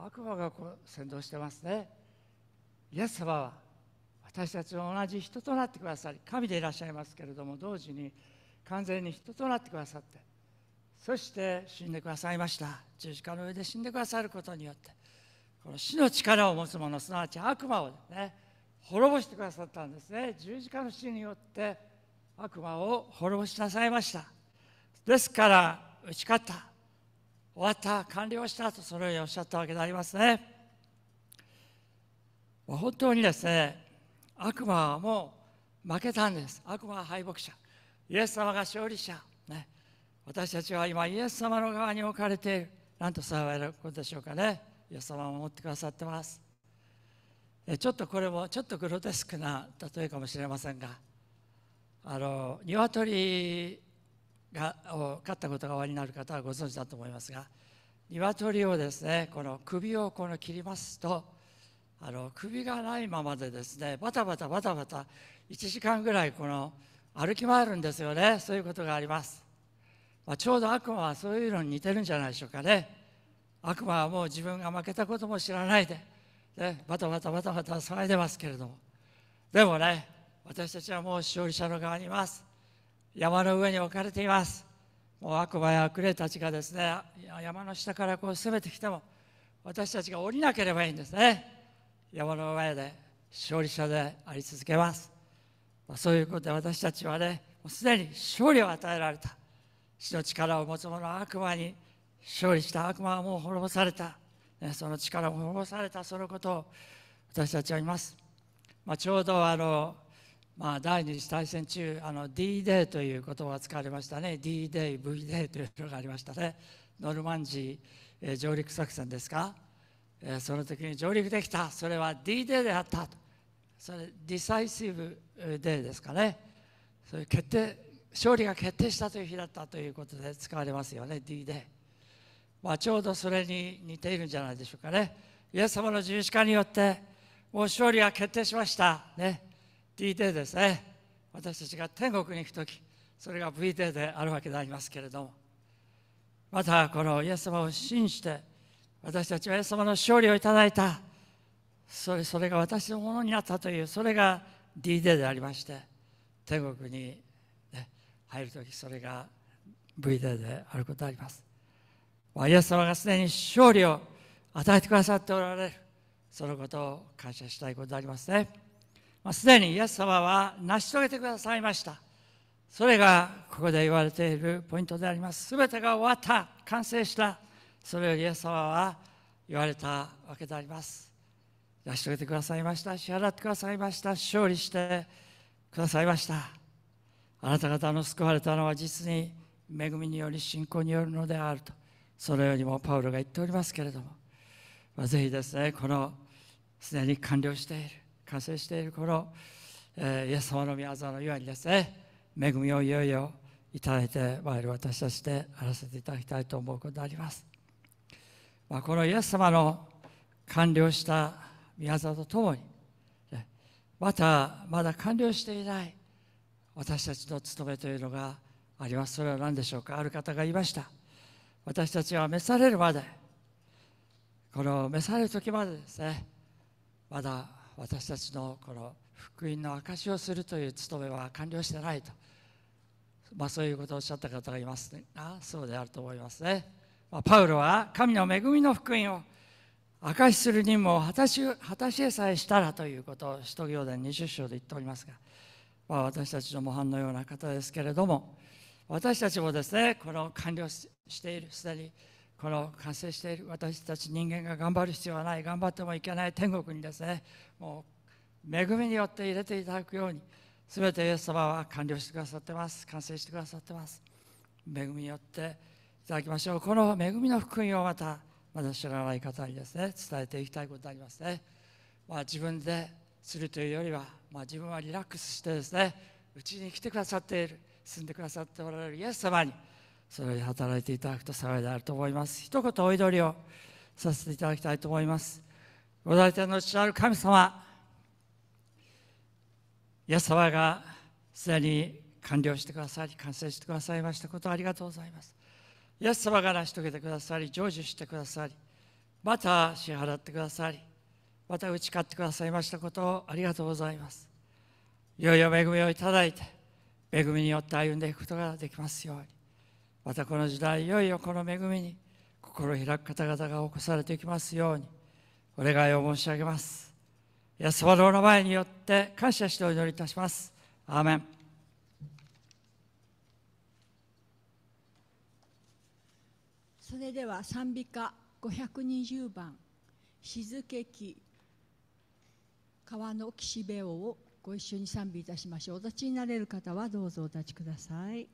悪魔がこう先導してますねイエス様は私たちは同じ人となってくださり神でいらっしゃいますけれども同時に完全に人となってくださってそして死んでくださいました十字架の上で死んでくださることによってこの死の力を持つ者すなわち悪魔をね滅ぼしてくださったんですね十字架の死によって悪魔を滅ぼしなさいましたですから打ち勝った終わった完了したとそのようにおっしゃったわけでありますね、まあ、本当にですね悪魔はもう負けたんです悪魔は敗北者イエス様が勝利者、ね、私たちは今イエス様の側に置かれているなんと幸いなことでしょうかねイエス様を守ってくださってますちょっとこれもちょっとグロテスクな例えかもしれませんがあの鶏がを飼ったことがおありになる方はご存知だと思いますが鶏をですねこの首をこの切りますとあの首がないままでですねバタバタバタバタ1時間ぐらいこの歩き回るんですよねそういうことがあります、まあ、ちょうど悪魔はそういうのに似てるんじゃないでしょうかね悪魔はもう自分が負けたことも知らないで、ね、バタバタバタバタ騒いでますけれどもでもね私たちはもう勝利者の側にいます山の上に置かれていますもう悪魔や悪霊たちがですね山の下からこう攻めてきても私たちが降りなければいいんですね山の上で勝利者であり続けます、まあ、そういうことで私たちはねもうすでに勝利を与えられた死の力を持つ者悪魔に勝利した悪魔はもう滅ぼされた、ね、その力を滅ぼされたそのことを私たちはいます、まあ、ちょうどあのまあ、第二次大戦中あの D デーという言葉が使われましたね D デイ V デイというのがありましたねノルマンジー、えー、上陸作戦ですか、えー、その時に上陸できたそれは D デーであったそれディサイシブデーですかねそれ決定勝利が決定したという日だったということで使われますよね D デー、まあ、ちょうどそれに似ているんじゃないでしょうかねイエス様の十字架によってもう勝利が決定しましたね DT ですね私たちが天国に行く時それが VT であるわけでありますけれどもまたこのイエス様を信じて私たちはイエス様の勝利をいただいたそれそれが私のものになったというそれが D d でありまして天国に、ね、入る時それが V d であることであります、まあ、イエス様がすでに勝利を与えてくださっておられるそのことを感謝したいことでありますねまあ、すでにイエス様は成し遂げてくださいましたそれがここで言われているポイントであります全てが終わった完成したそれをイエス様は言われたわけであります成し遂げてくださいました支払ってくださいました勝利してくださいましたあなた方の救われたのは実に恵みにより信仰によるのであるとそのようにもパウロが言っておりますけれども、まあ、ぜひですねこのすでに完了している感謝している頃、えー、イエス様の宮沢のようにですね恵みをいよいよいただいてまいる私たちであらせていただきたいと思うことであります、まあ、このイエス様の完了した宮沢とともにまたまだ完了していない私たちの務めというのがありますそれは何でしょうかある方が言いました私たちは召されるまでこの召される時までですねまだ私たちのこの福音の証しをするという務めは完了してないと、まあ、そういうことをおっしゃった方がいますねあそうであると思いますね、まあ、パウロは神の恵みの福音を証しする任務を果たし果たしえさえしたらということを使徒行伝20章で言っておりますが、まあ、私たちの模範のような方ですけれども私たちもですねこの完了しているすでにこの完成している私たち人間が頑張る必要はない頑張ってもいけない天国にですねもう恵みによって入れていただくように全てイエス様は完了してくださってます完成してくださってます恵みによっていただきましょうこの恵みの福音をまたまだ知らない方にですね伝えていきたいことがありますね、まあ、自分でするというよりは、まあ、自分はリラックスしてですねうちに来てくださっている住んでくださっておられるイエス様にそれで働いていただくと幸いであると思います一言お祈りをさせていただきたいと思いますご在天の父なる神様イエス様がすでに完了してくださり完成してくださいましたことありがとうございますイエス様が成し遂げてくださり成就してくださりまた支払ってくださりまた打ち勝ってくださいましたことをありがとうございますいよいよ恵みをいただいて恵みによって歩んでいくことができますようにまたこの時代いよいよこの恵みに心開く方々が起こされていきますようにお願いを申し上げますイエス様のお名前によって感謝してお祈りいたしますアーメンそれでは賛美歌520番「静けき川の岸辺を」をご一緒に賛美いたしましょうお立ちになれる方はどうぞお立ちください。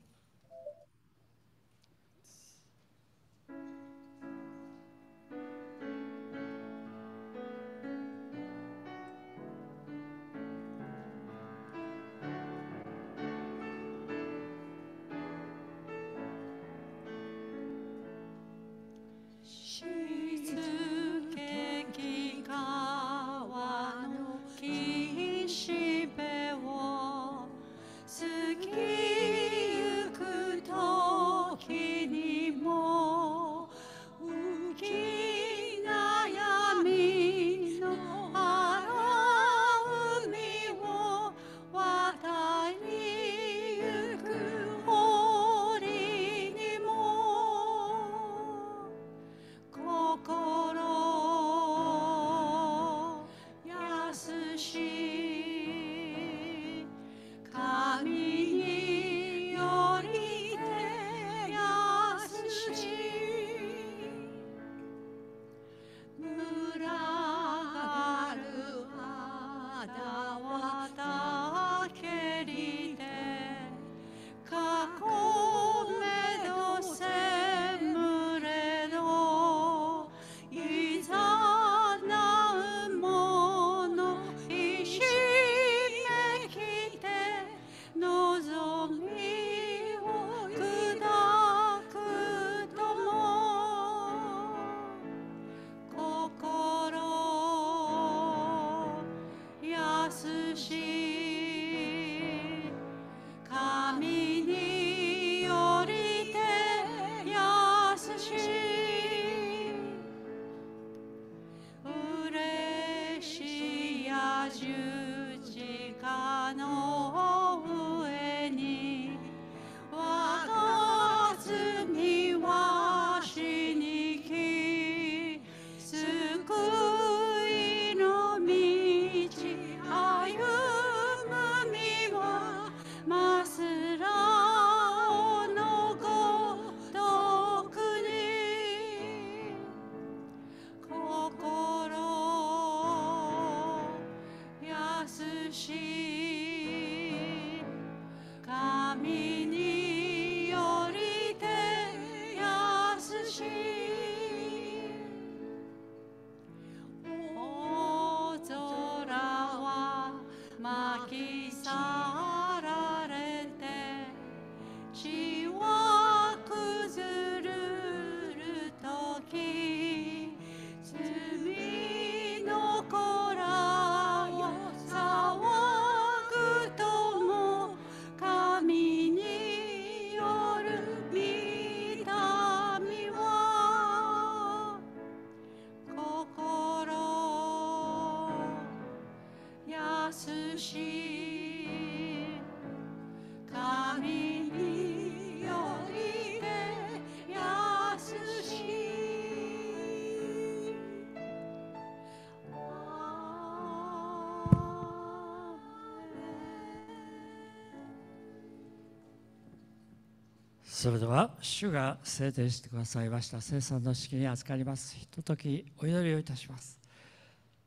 それでは主が制定してくださいました生産の式に預かりますひとときお祈りをいたします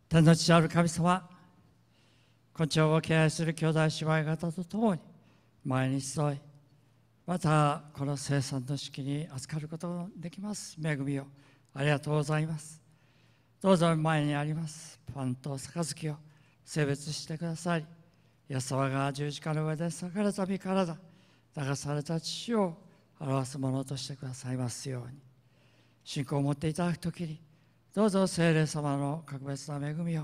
天の父ある神様こんちを敬愛する兄弟姉妹方と共に前に集いまたこの生産の式に預かることができます恵みをありがとうございますどうぞ前にありますパンと杯を性別してください安沢が十字架の上で裂かれた身体流された血を表すものとしてくださいますように信仰を持っていただく時にどうぞ聖霊様の格別な恵みを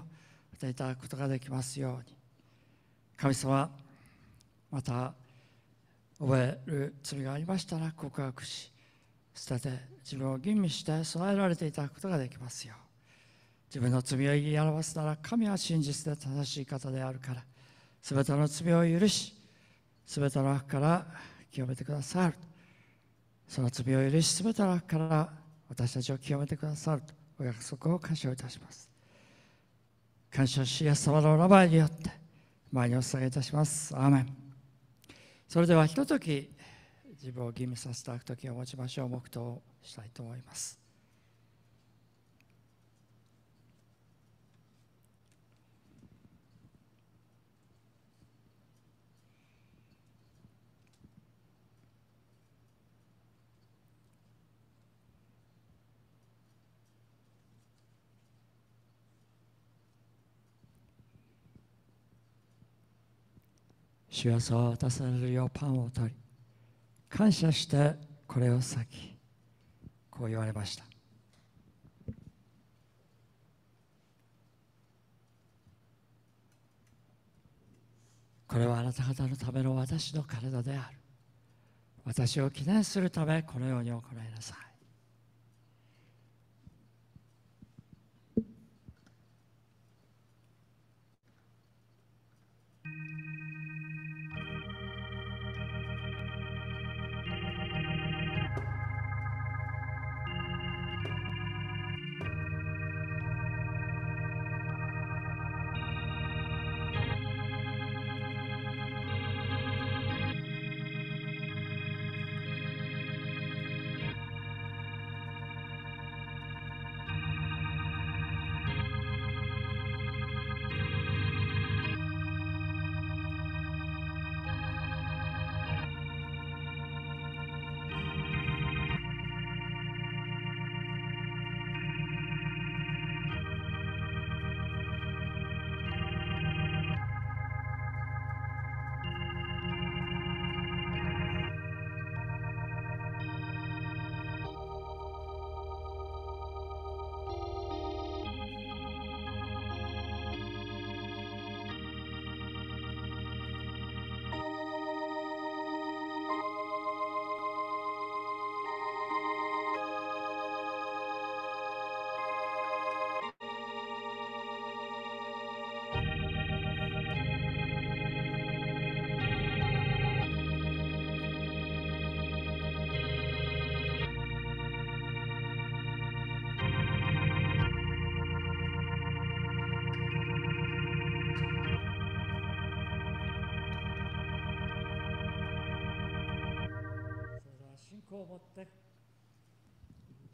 受ていただくことができますように神様また覚える罪がありましたら告白し捨てて自分を吟味して備えられていただくことができますよ自分の罪を言い表すなら神は真実で正しい方であるから全ての罪を許し全ての悪から清めてくださるその罪を許し全てから私たちを清めてくださるとお約束を感謝いたします感謝しイエス様の名前によって前にお伝えいたしますアーメンそれではひととき自分を吟味させていただく時を持ちましょう黙祷をしたいと思います主はそう渡されるようパンを取り感謝してこれを裂きこう言われましたこれはあなた方のための私の体である私を記念するためこのように行いなさい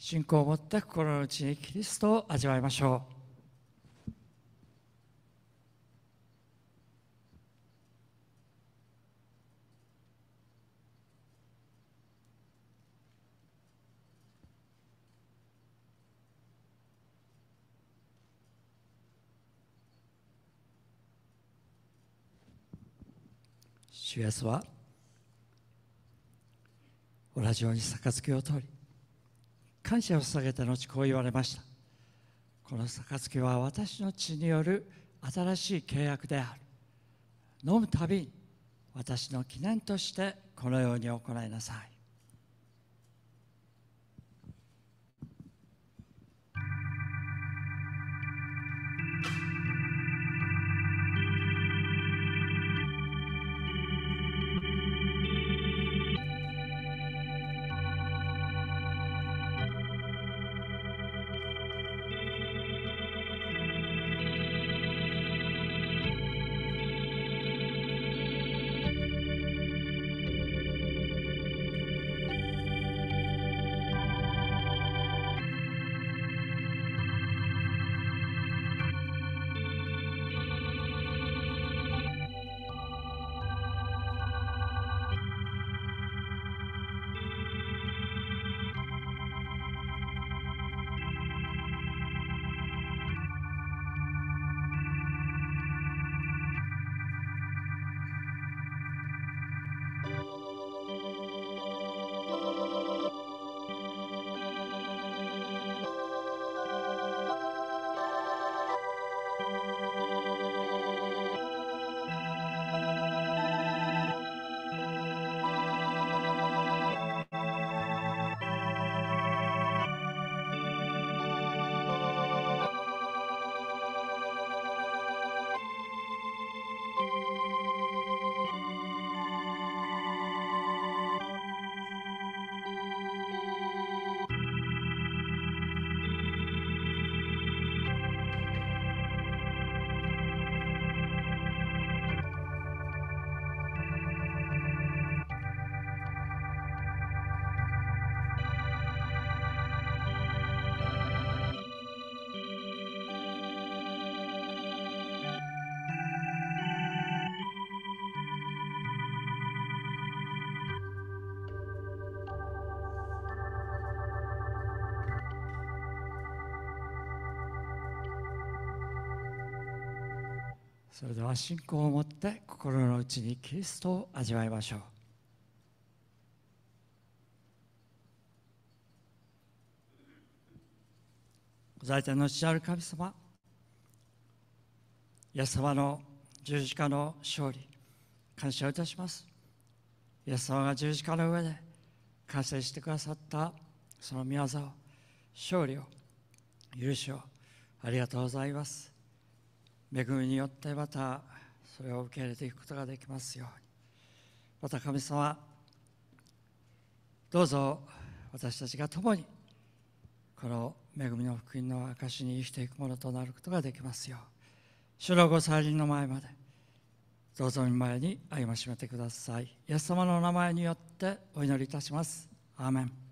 信仰を持って心の内にキリストを味わいましょう。主イエスは同じように杯を取り感謝を捧げた後こう言われましたこの杯は私の血による新しい契約である飲むたびに私の記念としてこのように行いなさいそれでは信仰を持って心の内にキリストを味わいましょうご在天の父ある神様イエス様の十字架の勝利感謝をいたしますイエス様が十字架の上で完成してくださったその御業を勝利を許しをありがとうございます恵みによってまたそれを受け入れていくことができますようにまた神様どうぞ私たちが共にこの恵みの福音の証に生きていくものとなることができますよう主のご再臨の前までどうぞ前に歩ましめてくださいイエス様のお名前によってお祈りいたしますアーメン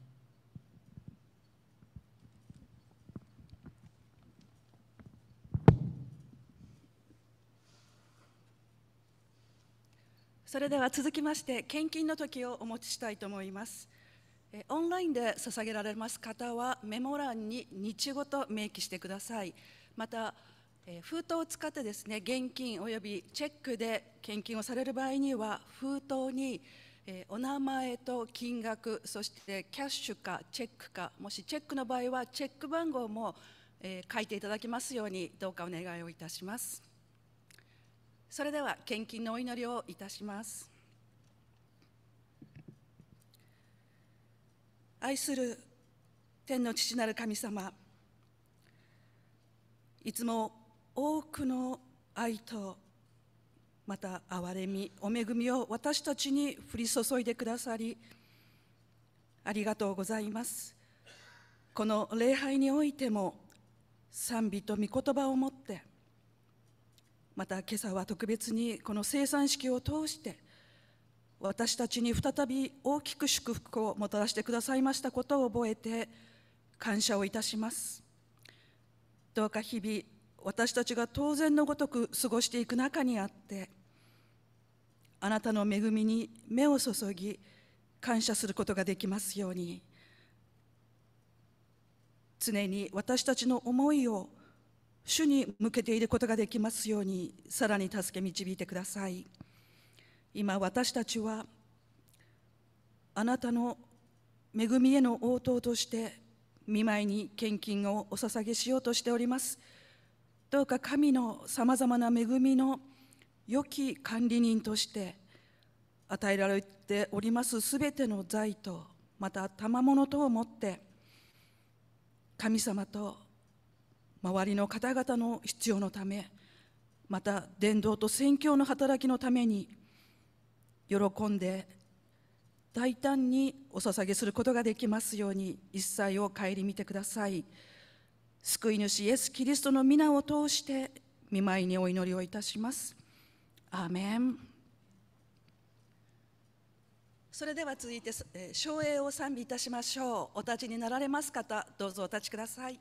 それでは続きまして献金の時をお持ちしたいと思いますオンラインで捧げられます方はメモ欄に日ごと明記してくださいまた封筒を使ってですね現金およびチェックで献金をされる場合には封筒にお名前と金額そしてキャッシュかチェックかもしチェックの場合はチェック番号も書いていただきますようにどうかお願いをいたします。それでは献金のお祈りをいたします愛する天の父なる神様いつも多くの愛とまた憐れみお恵みを私たちに降り注いでくださりありがとうございますこの礼拝においても賛美と御言葉をもって「また今朝は特別にこの生産式を通して私たちに再び大きく祝福をもたらしてくださいましたことを覚えて感謝をいたしますどうか日々私たちが当然のごとく過ごしていく中にあってあなたの恵みに目を注ぎ感謝することができますように常に私たちの思いを主に向けていることができますようにさらに助け導いてください今私たちはあなたの恵みへの応答として見舞いに献金をお捧げしようとしておりますどうか神のさまざまな恵みの良き管理人として与えられておりますすべての財とまた賜物とをもって神様と周りの方々の必要のためまた伝道と宣教の働きのために喜んで大胆にお捧げすることができますように一切を顧みてください救い主イエス・キリストの皆を通して見舞いにお祈りをいたしますアーメンそれでは続いて、えー、省を賛美いたしましょうお立ちになられます方どうぞお立ちください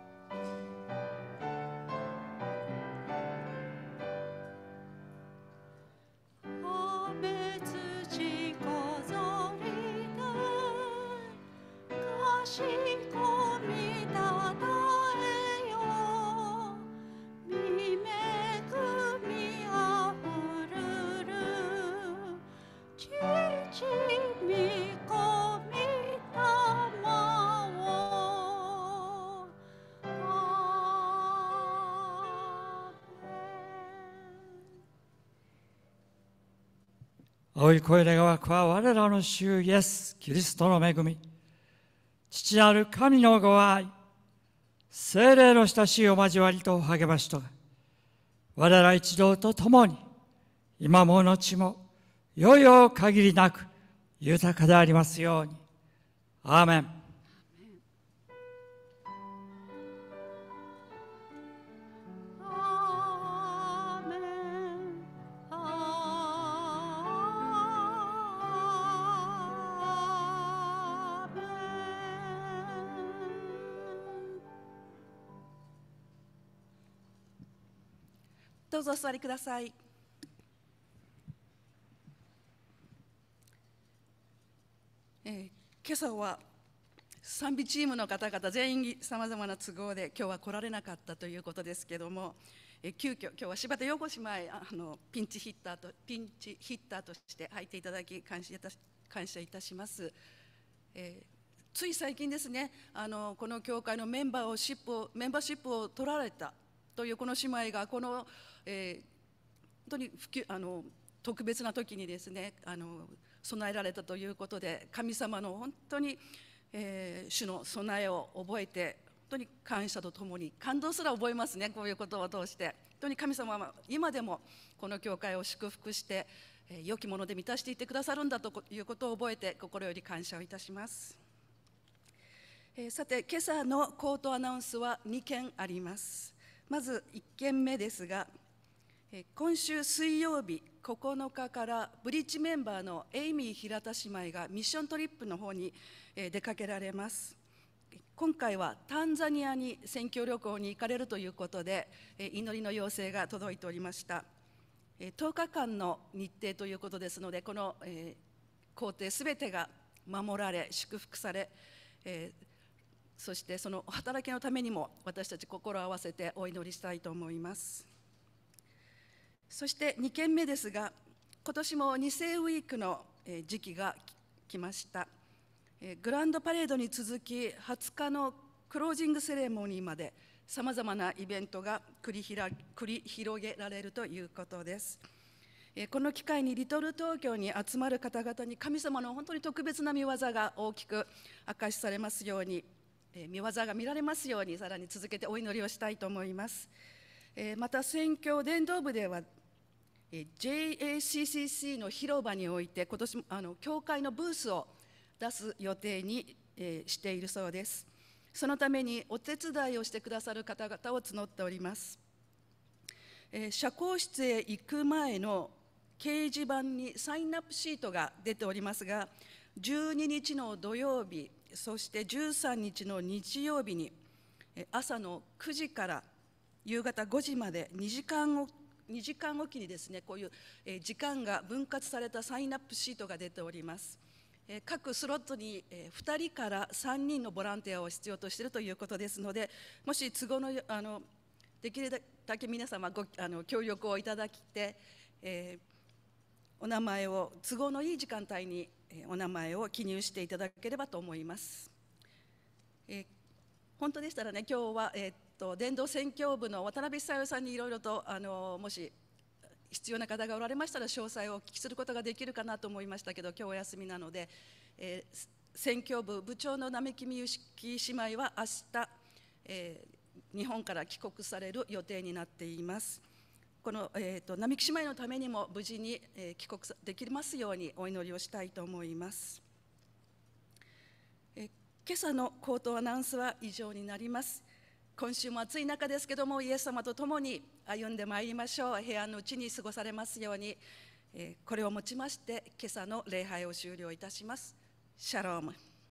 青い声で乾くは我らの主イエス・キリストの恵み父なる神のご愛精霊の親しいお交わりと励ましと我ら一同と共に今も後もよよ限りなく豊かでありますように。アーメン座りくださいえ今朝は賛美チームの方々全員さまざまな都合で今日は来られなかったということですけども、え急遽今日は柴田陽子姉妹あのピンチヒッターとピンチヒッターとして入っていただき感謝いたし感謝いたします。えーつい最近ですねあのこの教会のメンバーをシップをメンバーシップを取られたというこの姉妹がこのえー、本当に普及あの特別な時にですねあの備えられたということで神様の本当に、えー、主の備えを覚えて本当に感謝とともに感動すら覚えますねこういうことを通して本当に神様は今でもこの教会を祝福して、えー、良きもので満たしていってくださるんだということを覚えて心より感謝をいたします、えー、さて今朝の口頭アナウンスは2件ありますまず1件目ですが今週水曜日9日からブリッジメンバーのエイミー平田姉妹がミッショントリップの方に出かけられます今回はタンザニアに選挙旅行に行かれるということで祈りの要請が届いておりました10日間の日程ということですのでこの工程すべてが守られ祝福されそしてその働きのためにも私たち心を合わせてお祈りしたいと思いますそして2件目ですが、今年も2世ウィークの時期が来ました。グランドパレードに続き、20日のクロージングセレモニーまで、さまざまなイベントが繰り広げられるということです。この機会にリトル東京に集まる方々に神様の本当に特別な見業が大きく明かしされますように、見業が見られますように、さらに続けてお祈りをしたいと思います。また、宣教伝道部では JACCC の広場において、今年あの教会のブースを出す予定に、えー、しているそうです。そのためにお手伝いをしてくださる方々を募っております。えー、社交室へ行く前の掲示板にサインアップシートが出ておりますが、12日の土曜日、そして13日の日曜日に、朝の9時から夕方5時まで2時間お2時間おきにですねこういう時間が分割されたサインアップシートが出ております。各スロットに2人から3人のボランティアを必要としているということですのでもし都合のあのできるだけ皆様ごあの協力をいただきて、えー、お名前を都合のいい時間帯にお名前を記入していただければと思います。えー、本当でしたらね今日は、えー、と伝道宣教部の渡辺久代さんにいろいろとあのもし必要な方がおられましたら詳細をお聞きすることができるかなと思いましたけど今日お休みなので、えー、選挙部部長の並木美由紀姉妹は明日、えー、日本から帰国される予定になっていますこの、えーと、と並木姉妹のためにも無事に、えー、帰国できますようにお祈りをしたいと思います、えー、今朝の口頭アナウンスは以上になります今週も暑い中ですけどもイエス様と共に歩んでまいりましょう平安のうちに過ごされますようにこれをもちまして今朝の礼拝を終了いたしますシャローム